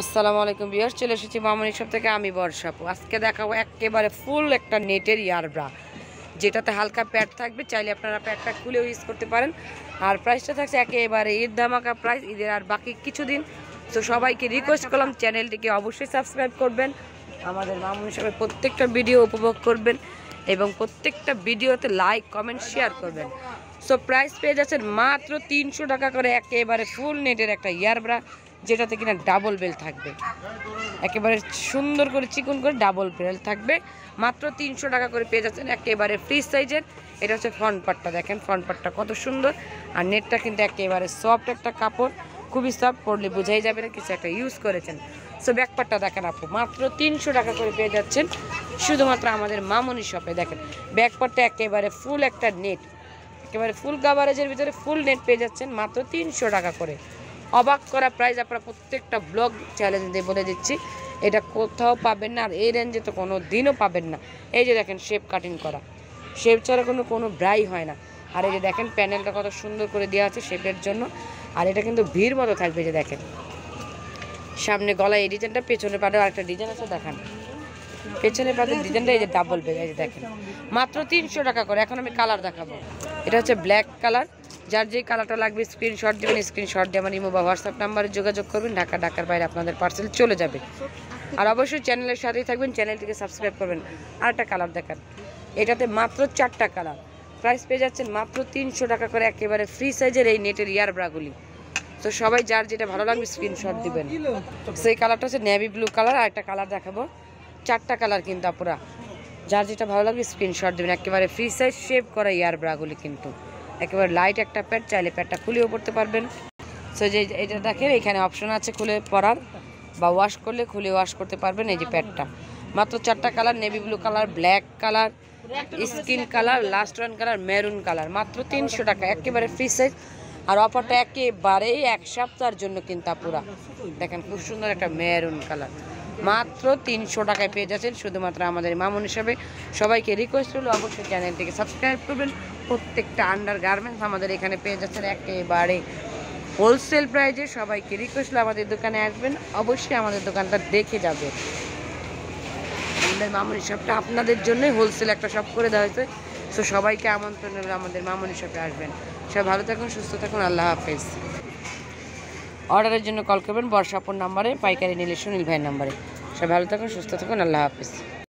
আসসালামু আলাইকুম বিয়ার চলে এসেছি মামনি সব থেকে আমি বর্ষাপু আজকে দেখাবো একেবারে ফুল একটা নেটের ইয়ারব্রা যেটাতে হালকা প্যাড থাকবে চাইলে আপনারা প্যাডটা খুলেও ইউজ করতে পারেন আর প্রাইসটা থাকছে একেবারে ঈদ ধামাকা প্রাইস ঈদের আর বাকি কিছু দিন তো সবাইকে রিকোয়েস্ট করলাম চ্যানেলটিকে অবশ্যই সাবস্ক্রাইব করবেন আমাদের মামনি সবাই প্রত্যেকটা ভিডিও উপভোগ করবেন এবং প্রত্যেকটা ভিডিওতে লাইক কমেন্ট শেয়ার করবেন সো প্রাইস পেয়ে যাচ্ছেন মাত্র তিনশো টাকা করে একেবারে ফুল নেটের একটা ইয়ারব্রা যেটাতে কিনা ডাবল বেল থাকবে একেবারে সুন্দর করে চিকন করে ডাবল বেল থাকবে মাত্র তিনশো টাকা করে পেয়ে যাচ্ছেন একেবারে ফ্রি সাইজের এটা হচ্ছে ফ্রন্ট পার্টটা দেখেন ফ্রন্ট পার্টটা কত সুন্দর আর নেটটা কিন্তু একেবারে সফট একটা কাপড় খুবই সফট পড়লে বোঝাই যাবে না কিছু একটা ইউজ করেছেন সো ব্যাকপারটা দেখেন আপু মাত্র তিনশো টাকা করে পেয়ে যাচ্ছেন শুধুমাত্র আমাদের মামনি শপে দেখেন ব্যাকপারটা একেবারে ফুল একটা নেট একেবারে ফুল কাভারেজের ভিতরে ফুল নেট পেয়ে যাচ্ছেন মাত্র তিনশো টাকা করে অবাক করা প্রাইস আপনারা প্রত্যেকটা ব্লগ চ্যালেঞ্জ দিয়ে বলে দিচ্ছি এটা কোথাও পাবেন না আর এই রেঞ্জে তো কোনো দিনও পাবেন না এই যে দেখেন শেপ কাটিং করা শেপ ছাড়া কোনো কোনো ব্রাই হয় না আর এই যে দেখেন প্যানেলটা কত সুন্দর করে দেওয়া আছে শেপের জন্য আর এটা কিন্তু ভিড় মতো থাকবে যে দেখেন সামনে গলায় এই ডিজাইনটা পেছনে আর আরেকটা ডিজাইন আছে দেখান পেছনের পাতে ডিজাইনটা এই যে ডাবল বেগ এই যে দেখেন মাত্র তিনশো টাকা করে এখন আমি কালার দেখাবো এটা হচ্ছে ব্ল্যাক কালার যার যে কালারটা লাগবে স্ক্রিনশট দেবেন স্ক্রিনশট দিয়ে আমার ইমো বা হোয়াটসঅ্যাপ নাম্বারে যোগাযোগ করবেন ঢাকা ঢাকার বাইরে আপনাদের পার্সেল চলে যাবে আর অবশ্যই চ্যানেলের সাথেই থাকবেন চ্যানেলটিকে সাবস্ক্রাইব করবেন আর একটা কালার দেখান এটাতে মাত্র চারটা কালার প্রাইস পেয়ে যাচ্ছেন মাত্র তিনশো টাকা করে একেবারে ফ্রি সাইজের এই নেটের ইয়ার ব্রাগুলি তো সবাই যার যেটা ভালো লাগবে স্ক্রিনশট দিবেন সেই কালারটা হচ্ছে নেভি ব্লু কালার আর একটা কালার দেখাবো চারটা কালার কিন্তু আপুরা যার যেটা ভালো লাগবে স্ক্রিনশট দেবেন একেবারে ফ্রি সাইজ শেপ করা ইয়ার ব্রাগুলি কিন্তু একেবারে লাইট একটা প্যাড চাইলে প্যাডটা খুলেও পড়তে পারবেন সো যে এটা দেখেন এখানে অপশন আছে খুলে পরার বা ওয়াশ করলে খুলে ওয়াশ করতে পারবেন এই যে প্যাডটা মাত্র চারটা colour navy blue colour black colour skin colour last one colour maroon colour মাত্র তিনশো টাকা একেবারে ফ্রি সাইজ আর অফারটা একেবারেই এক সপ্তাহের জন্য কিন্তু পুরা দেখেন খুব সুন্দর একটা মেরুন কালার মাত্র তিনশো টাকায় পেয়ে যাচ্ছেন শুধুমাত্র আমাদের মামুন হিসাবে সবাইকে রিকোয়েস্ট হলো অবশ্যই চ্যানেলটিকে সাবস্ক্রাইব করবেন প্রত্যেকটা আন্ডার গার্মেন্টস আমাদের এখানে পেয়ে যাচ্ছেন একেবারে হোলসেল প্রাইজে সবাইকে রিকোয়েস্ট হলো আমাদের দোকানে আসবেন অবশ্যই আমাদের দোকানটা দেখে যাবেন আমাদের মামুন হিসাবটা আপনাদের জন্যই হোলসেল একটা শপ করে দেওয়া হয়েছে সো সবাইকে আমন্ত্রণ আমাদের মামুন হিসাবে আসবেন সবাই ভালো থাকুন সুস্থ থাকুন আল্লাহ হাফেজ অর্ডারের জন্য কল করবেন বর্ষাপুর নাম্বারে পাইকারি নিলে সুনীল ভাইয়ের নাম্বারে সবাই ভালো থাকুন সুস্থ থাকুন আল্লাহ হাফিজ